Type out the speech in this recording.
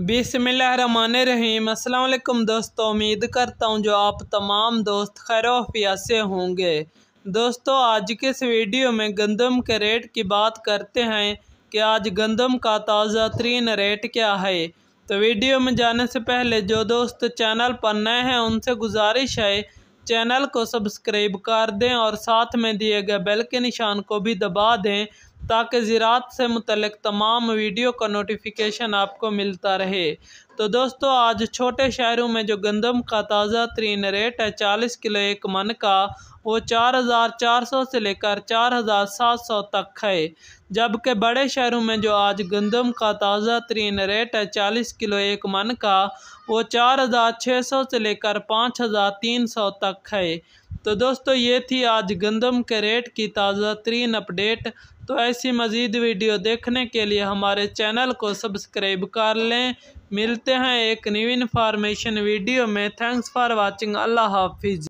रहीम अल्लाम दोस्तों उम्मीद करता हूँ जो आप तमाम दोस्त खैर से होंगे दोस्तों आज के इस वीडियो में गंदम के रेट की बात करते हैं कि आज गंदम का ताज़ा तरीन रेट क्या है तो वीडियो में जाने से पहले जो दोस्त चैनल पर नए हैं उनसे गुजारिश है चैनल को सब्सक्राइब कर दें और साथ में दिए गए बेल के निशान को भी दबा दें ताकि ज़रात से मुतलक तमाम वीडियो का नोटिफिकेशन आपको मिलता रहे तो दोस्तों आज छोटे शहरों में जो गंदम का ताज़ा तरीन रेट है चालीस किलो एक मन का वो चार हज़ार चार सौ से लेकर चार हज़ार सात सौ तक है जबकि बड़े शहरों में जो आज गंदम का ताज़ा तरीन रेट है चालीस किलो एक मन का वो चार हज़ार छः सौ से लेकर पाँच हज़ार तीन सौ तक है तो दोस्तों ये थी आज गंदम के रेट की ताज़ा तरीन अपडेट तो ऐसी मज़ीद वीडियो देखने के लिए हमारे चैनल को सब्सक्राइब कर लें मिलते हैं एक न्यू इन्फॉर्मेशन वीडियो में थैंक्स फॉर वॉचिंग अल्लाह हाफिज़